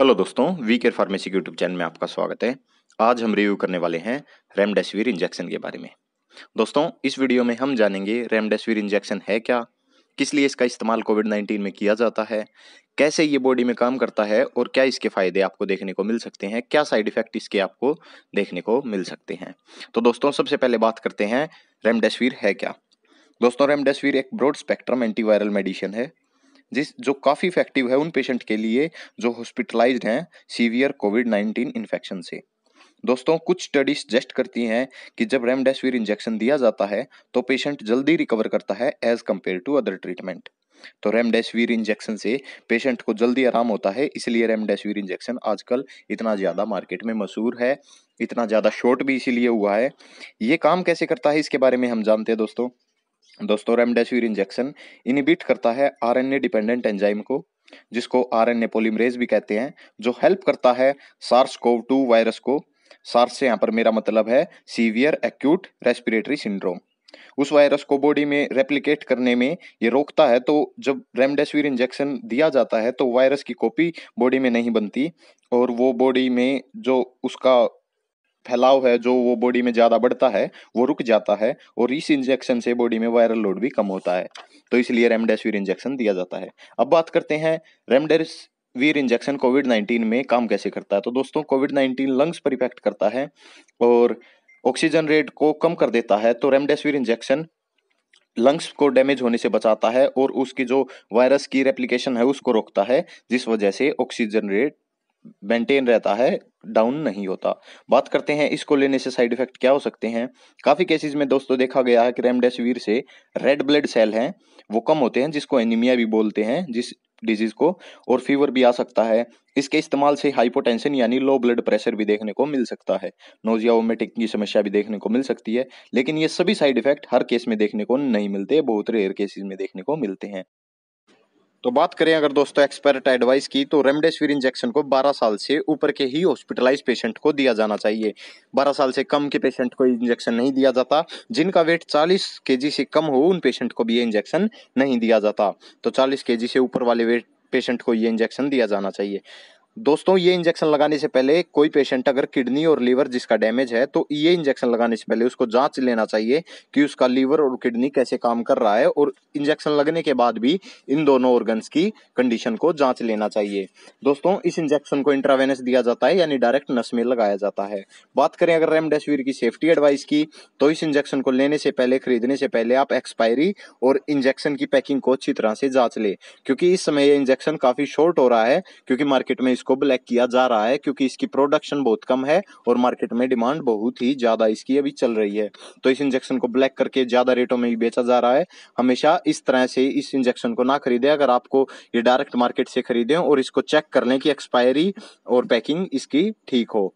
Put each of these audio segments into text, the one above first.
hello दोस्तों we care pharmacy के YouTube channel में आपका स्वागत है आज हम रिव्यू करने वाले हैं रेमडेसिविर इंजेक्शन के बारे में दोस्तों इस वीडियो में हम जानेंगे रेमडेसिविर इंजेक्शन है क्या किस लिए इसका इस्तेमाल कोविड नाइन्टीन में किया जाता है कैसे ये बॉडी में काम करता है और क्या इसके फ़ायदे आपको देखने को मिल सकते हैं क्या साइड इफ़ेक्ट इसके आपको देखने को मिल सकते हैं तो दोस्तों सबसे पहले बात करते हैं रेमडेसिविर है क्या दोस्तों रेमडेसिविर एक ब्रॉड स्पेक्ट्रम एंटीवायरल मेडिसिन है जिस जो काफ़ी इफेक्टिव है उन पेशेंट के लिए जो हॉस्पिटलाइज्ड हैं सीवियर कोविड नाइन्टीन इन्फेक्शन से दोस्तों कुछ स्टडी सजेस्ट करती हैं कि जब रेमडेसिविर इंजेक्शन दिया जाता है तो पेशेंट जल्दी रिकवर करता है as compare to other treatment तो रेमडेसिविर इंजेक्शन से पेशेंट को जल्दी आराम होता है इसलिए रेमडेसिविर इंजेक्शन आजकल इतना ज़्यादा मार्केट में मशहूर है इतना ज़्यादा शॉर्ट भी इसीलिए हुआ है ये काम कैसे करता है इसके बारे में हम जानते हैं दोस्तों दोस्तों रेमडेसिविर इंजेक्शन इनिबिट करता है आरएनए डिपेंडेंट एंजाइम को जिसको आरएनए पोलिमरेज भी कहते हैं जो हेल्प करता है सार्स कोव टू वायरस को सार्स से यहाँ पर मेरा मतलब है सीवियर एक्यूट रेस्पिरेटरी सिंड्रोम उस वायरस को बॉडी में रेप्लिकेट करने में ये रोकता है तो जब रेमडेसिविर इंजेक्शन दिया जाता है तो वायरस की कॉपी बॉडी में नहीं बनती और वो बॉडी में जो उसका फैलाव है जो वो बॉडी में ज़्यादा बढ़ता है वो रुक जाता है और इस इंजेक्शन से बॉडी में वायरल लोड भी कम होता है तो इसलिए रेमडेसिविर इंजेक्शन दिया जाता है अब बात करते हैं remdesivir injection covid nineteen में काम कैसे करता है तो दोस्तों कोविड नाइन्टीन लंग्स पर इफेक्ट करता है और ऑक्सीजन रेट को कम कर देता है तो रेमडेसिविर इंजेक्शन लंग्स को डैमेज होने से बचाता है और उसकी जो वायरस की रेप्लिकेशन है उसको रोकता है जिस वजह से ऑक्सीजन रेट मेंटेन रहता है डाउन नहीं होता बात करते हैं इसको लेने से साइड इफेक्ट क्या हो सकते हैं काफ़ी केसेस में दोस्तों देखा गया है कि रेमडेसिविर से रेड ब्लड सेल हैं वो कम होते हैं जिसको एनीमिया भी बोलते हैं जिस डिजीज़ को और फीवर भी आ सकता है इसके इस्तेमाल से हाइपोटेंशन यानी लो ब्लड प्रेशर भी देखने को मिल सकता है नोजिया वोमेटिक की समस्या भी देखने को मिल सकती है लेकिन ये सभी साइड इफेक्ट हर केस में देखने को नहीं मिलते बहुत रेयर केसेस में देखने को मिलते हैं तो बात करें अगर दोस्तों एक्सपर्ट एडवाइस की तो रेमडेसिविर इंजेक्शन को 12 साल से ऊपर के ही हॉस्पिटलाइज पेशेंट को दिया जाना चाहिए 12 साल से कम के पेशेंट को इंजेक्शन नहीं दिया जाता जिनका वेट 40 के से कम हो उन पेशेंट को भी ये इंजेक्शन नहीं दिया जाता तो 40 के से ऊपर वाले वेट पेशेंट को ये इंजेक्शन दिया जाना चाहिए दोस्तों ये इंजेक्शन लगाने से पहले कोई पेशेंट अगर किडनी और लीवर जिसका डैमेज है तो ये इंजेक्शन लगाने से पहले उसको जांच लेना चाहिए कि उसका लीवर और किडनी कैसे काम कर रहा है और इंजेक्शन लगने के बाद भी इन दोनों ऑर्गन्स की कंडीशन को जांच लेना चाहिए दोस्तों इस इंजेक्शन को इंट्रावेनस दिया जाता है यानी डायरेक्ट नस में लगाया जाता है बात करें अगर रेमडेसिविर की सेफ्टी एडवाइस की तो इस इंजेक्शन को लेने से पहले खरीदने से पहले आप एक्सपायरी और इंजेक्शन की पैकिंग को अच्छी तरह से जांच लें क्योंकि इस समय यह इंजेक्शन काफ़ी शॉर्ट हो रहा है क्योंकि मार्केट में इसको ब्लैक किया जा रहा है क्योंकि इसकी प्रोडक्शन बहुत कम है और मार्केट में डिमांड बहुत ही ज़्यादा इसकी अभी चल रही है तो इस इंजेक्शन को ब्लैक करके ज़्यादा रेटों में भी बेचा जा रहा है हमेशा इस तरह से इस इंजेक्शन को ना खरीदे अगर आपको ये डायरेक्ट मार्केट से खरीदे और इसको चेक कर लें कि एक्सपायरी और पैकिंग इसकी ठीक हो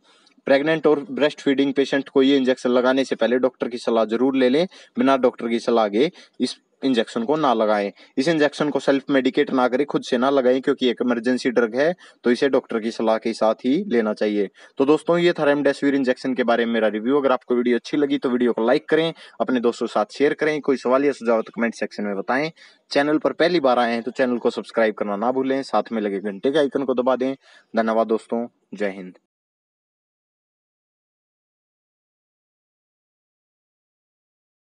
प्रेग्नेंट और ब्रेस्ट फीडिंग पेशेंट को ये इंजेक्शन लगाने से पहले डॉक्टर की सलाह जरूर ले लें बिना डॉक्टर की सलाह के इस इंजेक्शन को ना लगाएं इस इंजेक्शन को सेल्फ मेडिकेट ना करें खुद से ना लगाएं क्योंकि एक इमरजेंसी ड्रग है तो इसे डॉक्टर की सलाह के साथ ही लेना चाहिए तो दोस्तों ये था रेमडेसिविर इंजेक्शन के बारे में मेरा रिव्यू अगर आपको वीडियो अच्छी लगी तो वीडियो को लाइक करें अपने दोस्तों के साथ शेयर करें कोई सवाल या सुझाव तो कमेंट सेक्शन में बताएं चैनल पर पहली बार आए हैं तो चैनल को सब्सक्राइब करना ना भूलें साथ में लगे घंटे के आइकन को दबा दें धन्यवाद दोस्तों जय हिंद